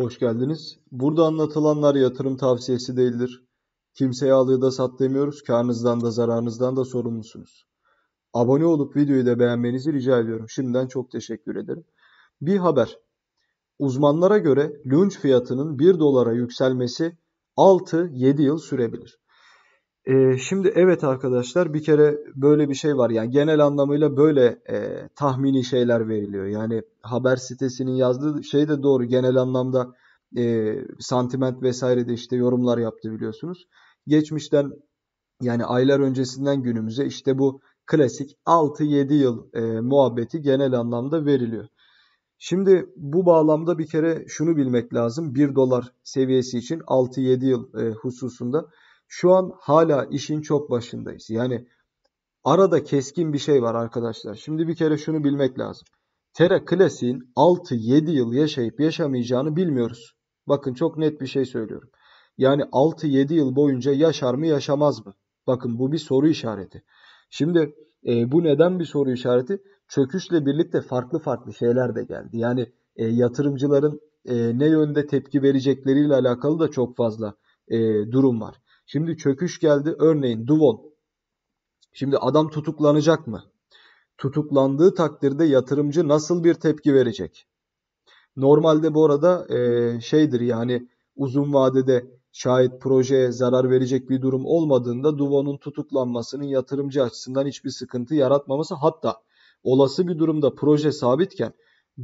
Hoş geldiniz. Burada anlatılanlar yatırım tavsiyesi değildir. Kimseye al da sat demiyoruz. Karnınızdan da zararınızdan da sorumlusunuz. Abone olup videoyu da beğenmenizi rica ediyorum. Şimdiden çok teşekkür ederim. Bir haber. Uzmanlara göre lunch fiyatının 1 dolara yükselmesi 6-7 yıl sürebilir. E, şimdi evet arkadaşlar bir kere böyle bir şey var. Yani genel anlamıyla böyle e, tahmini şeyler veriliyor. Yani haber sitesinin yazdığı şey de doğru. Genel anlamda e, santiment vesaire de işte yorumlar yaptı biliyorsunuz. Geçmişten yani aylar öncesinden günümüze işte bu klasik 6-7 yıl e, muhabbeti genel anlamda veriliyor. Şimdi bu bağlamda bir kere şunu bilmek lazım. 1 dolar seviyesi için 6-7 yıl e, hususunda şu an hala işin çok başındayız. Yani arada keskin bir şey var arkadaşlar. Şimdi bir kere şunu bilmek lazım. Terra Classic'in 6-7 yıl yaşayıp yaşamayacağını bilmiyoruz. Bakın çok net bir şey söylüyorum. Yani 6-7 yıl boyunca yaşar mı yaşamaz mı? Bakın bu bir soru işareti. Şimdi e, bu neden bir soru işareti? Çöküşle birlikte farklı farklı şeyler de geldi. Yani e, yatırımcıların e, ne yönde tepki verecekleriyle alakalı da çok fazla e, durum var. Şimdi çöküş geldi. Örneğin Duvon. Şimdi adam tutuklanacak mı? Tutuklandığı takdirde yatırımcı nasıl bir tepki verecek? Normalde bu arada e, şeydir yani uzun vadede şayet projeye zarar verecek bir durum olmadığında Duvon'un tutuklanmasının yatırımcı açısından hiçbir sıkıntı yaratmaması hatta olası bir durumda proje sabitken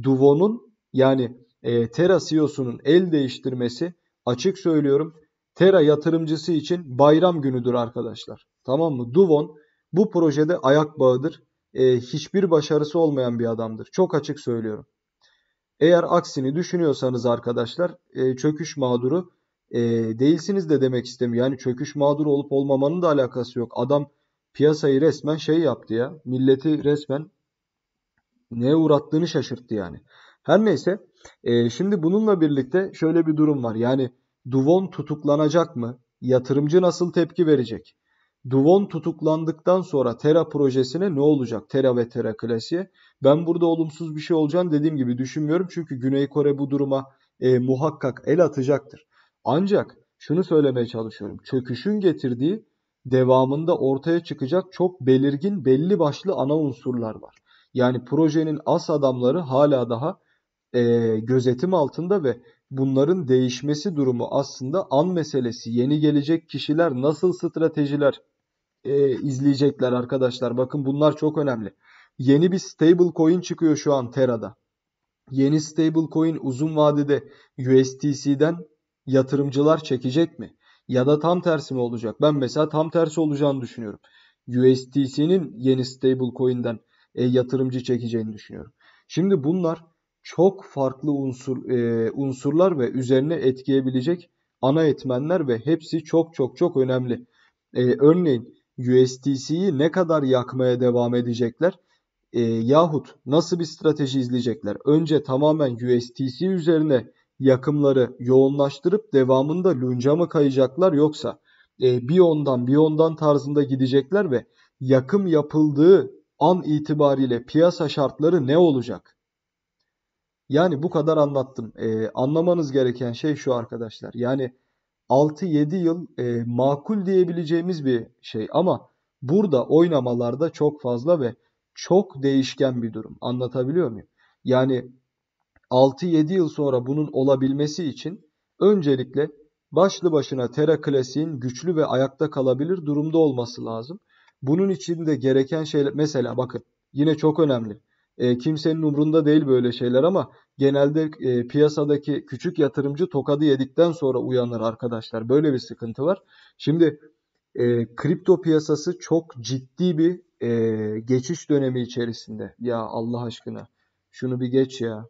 Duvon'un yani e, Terra CEO'sunun el değiştirmesi açık söylüyorum Terra yatırımcısı için bayram günüdür arkadaşlar. Tamam mı? Duvon bu projede ayak bağıdır. E, hiçbir başarısı olmayan bir adamdır. Çok açık söylüyorum. Eğer aksini düşünüyorsanız arkadaşlar e, çöküş mağduru e, değilsiniz de demek istemiyorum. Yani çöküş mağduru olup olmamanın da alakası yok. Adam piyasayı resmen şey yaptı ya. Milleti resmen neye uğrattığını şaşırttı yani. Her neyse e, şimdi bununla birlikte şöyle bir durum var. Yani Duvon tutuklanacak mı? Yatırımcı nasıl tepki verecek? Duvon tutuklandıktan sonra Terra projesine ne olacak? Terra ve Terra klasiğe. Ben burada olumsuz bir şey olacağını dediğim gibi düşünmüyorum. Çünkü Güney Kore bu duruma e, muhakkak el atacaktır. Ancak şunu söylemeye çalışıyorum. Çöküşün getirdiği devamında ortaya çıkacak çok belirgin belli başlı ana unsurlar var. Yani projenin as adamları hala daha e, gözetim altında ve bunların değişmesi durumu aslında an meselesi. Yeni gelecek kişiler nasıl stratejiler e, izleyecekler arkadaşlar. Bakın bunlar çok önemli. Yeni bir stable coin çıkıyor şu an Terra'da. Yeni stable coin uzun vadede USDC'den yatırımcılar çekecek mi? Ya da tam tersi mi olacak? Ben mesela tam tersi olacağını düşünüyorum. USDC'nin yeni stable coin'den e, yatırımcı çekeceğini düşünüyorum. Şimdi bunlar çok farklı unsur e, unsurlar ve üzerine etkileyebilecek ana etmenler ve hepsi çok çok çok önemli. E, örneğin USDC'yi ne kadar yakmaya devam edecekler e, yahut nasıl bir strateji izleyecekler? Önce tamamen USDC üzerine yakımları yoğunlaştırıp devamında lunca mı kayacaklar yoksa e, bir ondan bir ondan tarzında gidecekler ve yakım yapıldığı an itibariyle piyasa şartları ne olacak? Yani bu kadar anlattım. Ee, anlamanız gereken şey şu arkadaşlar. Yani 6-7 yıl e, makul diyebileceğimiz bir şey ama burada oynamalarda çok fazla ve çok değişken bir durum. Anlatabiliyor muyum? Yani 6-7 yıl sonra bunun olabilmesi için öncelikle başlı başına Tera Classic'in güçlü ve ayakta kalabilir durumda olması lazım. Bunun için de gereken şeyler mesela bakın yine çok önemli. E, kimsenin umrunda değil böyle şeyler ama genelde e, piyasadaki küçük yatırımcı tokadı yedikten sonra uyanır arkadaşlar. Böyle bir sıkıntı var. Şimdi e, kripto piyasası çok ciddi bir e, geçiş dönemi içerisinde. Ya Allah aşkına şunu bir geç ya.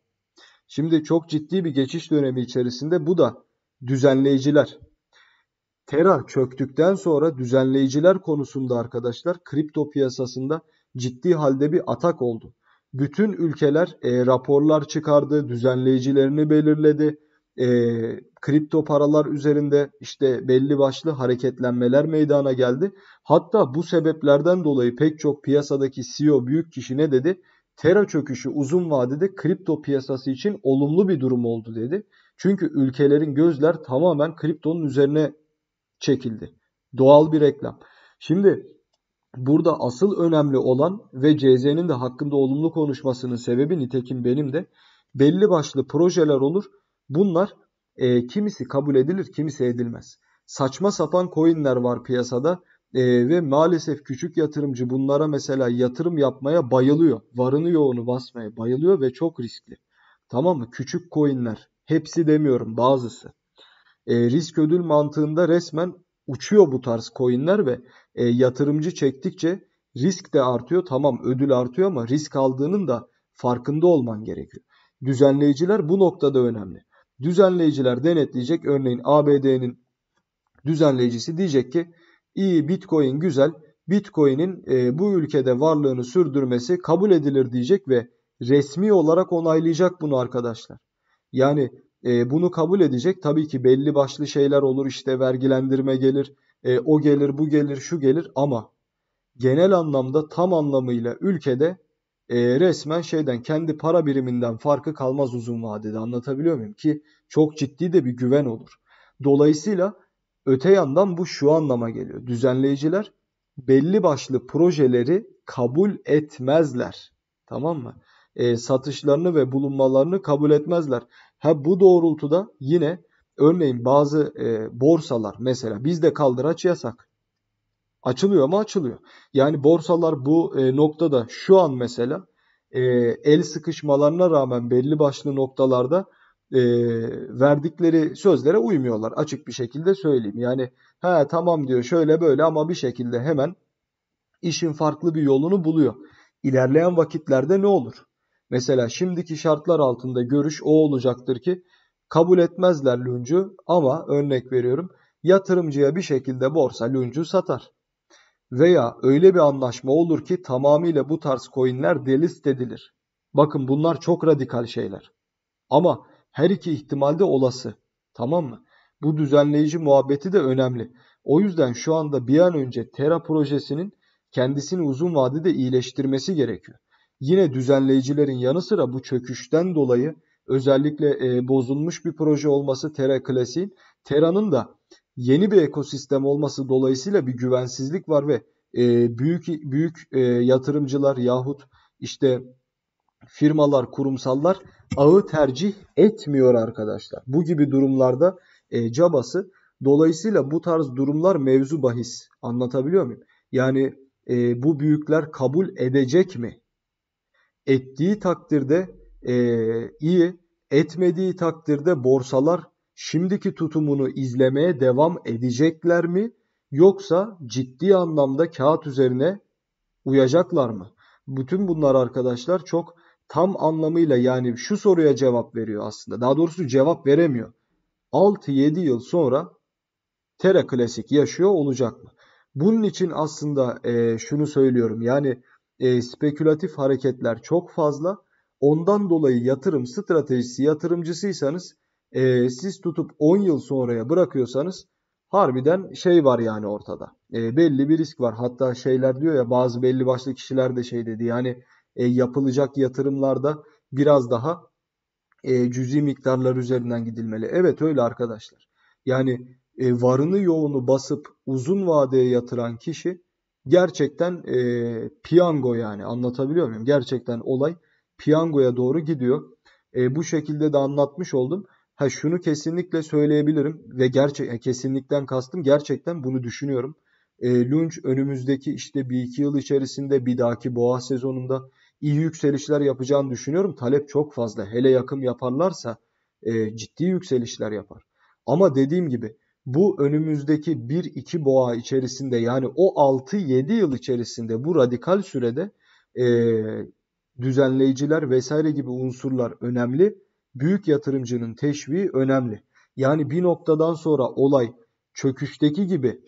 Şimdi çok ciddi bir geçiş dönemi içerisinde bu da düzenleyiciler. Terra çöktükten sonra düzenleyiciler konusunda arkadaşlar kripto piyasasında ciddi halde bir atak oldu bütün ülkeler e, raporlar çıkardı, düzenleyicilerini belirledi. E, kripto paralar üzerinde işte belli başlı hareketlenmeler meydana geldi. Hatta bu sebeplerden dolayı pek çok piyasadaki CEO büyük kişi ne dedi? Tera çöküşü uzun vadede kripto piyasası için olumlu bir durum oldu dedi. Çünkü ülkelerin gözler tamamen kriptonun üzerine çekildi. Doğal bir reklam. Şimdi Burada asıl önemli olan ve CZ'nin de hakkında olumlu konuşmasının sebebi nitekim benim de belli başlı projeler olur. Bunlar e, kimisi kabul edilir, kimisi edilmez. Saçma sapan coinler var piyasada e, ve maalesef küçük yatırımcı bunlara mesela yatırım yapmaya bayılıyor. Varını yoğunu basmaya bayılıyor ve çok riskli. Tamam mı? Küçük coinler. Hepsi demiyorum bazısı. E, risk ödül mantığında resmen uçuyor bu tarz coinler ve e, yatırımcı çektikçe risk de artıyor. Tamam ödül artıyor ama risk aldığının da farkında olman gerekiyor. Düzenleyiciler bu noktada önemli. Düzenleyiciler denetleyecek. Örneğin ABD'nin düzenleyicisi diyecek ki iyi Bitcoin güzel. Bitcoin'in e, bu ülkede varlığını sürdürmesi kabul edilir diyecek ve resmi olarak onaylayacak bunu arkadaşlar. Yani e, bunu kabul edecek. Tabii ki belli başlı şeyler olur işte vergilendirme gelir e, o gelir bu gelir şu gelir ama genel anlamda tam anlamıyla ülkede e, resmen şeyden kendi para biriminden farkı kalmaz uzun vadede anlatabiliyor muyum ki çok ciddi de bir güven olur. Dolayısıyla öte yandan bu şu anlama geliyor. Düzenleyiciler belli başlı projeleri kabul etmezler. Tamam mı? E, satışlarını ve bulunmalarını kabul etmezler. Ha bu doğrultuda yine Örneğin bazı e, borsalar mesela bizde kaldıraç yasak. Açılıyor mu açılıyor. Yani borsalar bu e, noktada şu an mesela e, el sıkışmalarına rağmen belli başlı noktalarda e, verdikleri sözlere uymuyorlar. Açık bir şekilde söyleyeyim. Yani ha tamam diyor şöyle böyle ama bir şekilde hemen işin farklı bir yolunu buluyor. İlerleyen vakitlerde ne olur? Mesela şimdiki şartlar altında görüş o olacaktır ki kabul etmezler luncu ama örnek veriyorum yatırımcıya bir şekilde borsa luncu satar. Veya öyle bir anlaşma olur ki tamamıyla bu tarz coinler delist edilir. Bakın bunlar çok radikal şeyler. Ama her iki ihtimalde olası. Tamam mı? Bu düzenleyici muhabbeti de önemli. O yüzden şu anda bir an önce Terra projesinin kendisini uzun vadede iyileştirmesi gerekiyor. Yine düzenleyicilerin yanı sıra bu çöküşten dolayı özellikle e, bozulmuş bir proje olması Terra Classic'in Terra'nın da yeni bir ekosistem olması dolayısıyla bir güvensizlik var ve e, büyük büyük e, yatırımcılar yahut işte firmalar, kurumsallar ağı tercih etmiyor arkadaşlar. Bu gibi durumlarda e, cabası. Dolayısıyla bu tarz durumlar mevzu bahis. Anlatabiliyor muyum? Yani e, bu büyükler kabul edecek mi? Ettiği takdirde e, iyi etmediği takdirde borsalar şimdiki tutumunu izlemeye devam edecekler mi? Yoksa ciddi anlamda kağıt üzerine uyacaklar mı? Bütün bunlar arkadaşlar çok tam anlamıyla yani şu soruya cevap veriyor aslında. Daha doğrusu cevap veremiyor. 6-7 yıl sonra Tera Klasik yaşıyor olacak mı? Bunun için aslında e, şunu söylüyorum. Yani e, spekülatif hareketler çok fazla Ondan dolayı yatırım stratejisi yatırımcısıysanız e, siz tutup 10 yıl sonraya bırakıyorsanız harbiden şey var yani ortada. E, belli bir risk var. Hatta şeyler diyor ya bazı belli başlı kişiler de şey dedi yani e, yapılacak yatırımlarda biraz daha e, cüzi miktarlar üzerinden gidilmeli. Evet öyle arkadaşlar. Yani e, varını yoğunu basıp uzun vadeye yatıran kişi gerçekten e, piyango yani anlatabiliyor muyum? Gerçekten olay piyangoya doğru gidiyor. E, bu şekilde de anlatmış oldum. Ha şunu kesinlikle söyleyebilirim ve gerçek e, kesinlikten kastım gerçekten bunu düşünüyorum. E, Lunch önümüzdeki işte bir iki yıl içerisinde bir dahaki boğa sezonunda iyi yükselişler yapacağını düşünüyorum. Talep çok fazla. Hele yakın yaparlarsa e, ciddi yükselişler yapar. Ama dediğim gibi bu önümüzdeki 1-2 boğa içerisinde yani o 6-7 yıl içerisinde bu radikal sürede e, düzenleyiciler vesaire gibi unsurlar önemli. Büyük yatırımcının teşviği önemli. Yani bir noktadan sonra olay çöküşteki gibi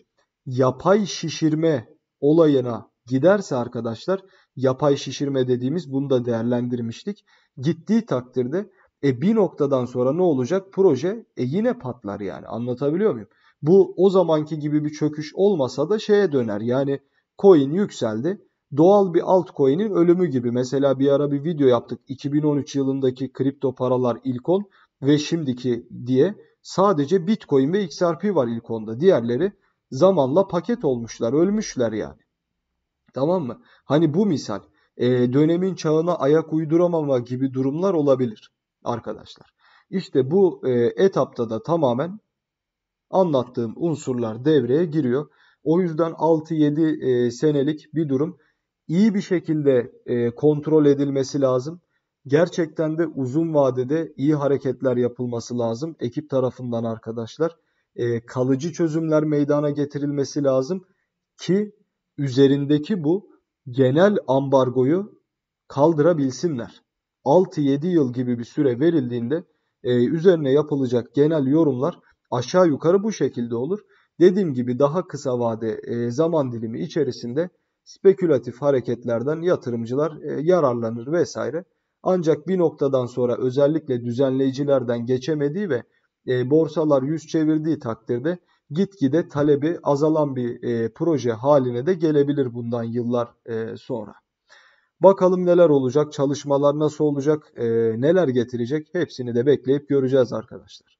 yapay şişirme olayına giderse arkadaşlar yapay şişirme dediğimiz bunu da değerlendirmiştik. Gittiği takdirde e bir noktadan sonra ne olacak? Proje e yine patlar yani anlatabiliyor muyum? Bu o zamanki gibi bir çöküş olmasa da şeye döner yani coin yükseldi doğal bir altcoin'in ölümü gibi. Mesela bir ara bir video yaptık. 2013 yılındaki kripto paralar ilk 10 ve şimdiki diye sadece Bitcoin ve XRP var ilk 10'da. Diğerleri zamanla paket olmuşlar, ölmüşler yani. Tamam mı? Hani bu misal e, dönemin çağına ayak uyduramama gibi durumlar olabilir arkadaşlar. İşte bu e, etapta da tamamen anlattığım unsurlar devreye giriyor. O yüzden 6-7 e, senelik bir durum iyi bir şekilde e, kontrol edilmesi lazım. Gerçekten de uzun vadede iyi hareketler yapılması lazım ekip tarafından arkadaşlar. E, kalıcı çözümler meydana getirilmesi lazım ki üzerindeki bu genel ambargoyu kaldırabilsinler. 6-7 yıl gibi bir süre verildiğinde e, üzerine yapılacak genel yorumlar aşağı yukarı bu şekilde olur. Dediğim gibi daha kısa vade e, zaman dilimi içerisinde spekülatif hareketlerden yatırımcılar e, yararlanır vesaire. Ancak bir noktadan sonra özellikle düzenleyicilerden geçemediği ve e, borsalar yüz çevirdiği takdirde gitgide talebi azalan bir e, proje haline de gelebilir bundan yıllar e, sonra. Bakalım neler olacak, çalışmalar nasıl olacak, e, neler getirecek hepsini de bekleyip göreceğiz arkadaşlar.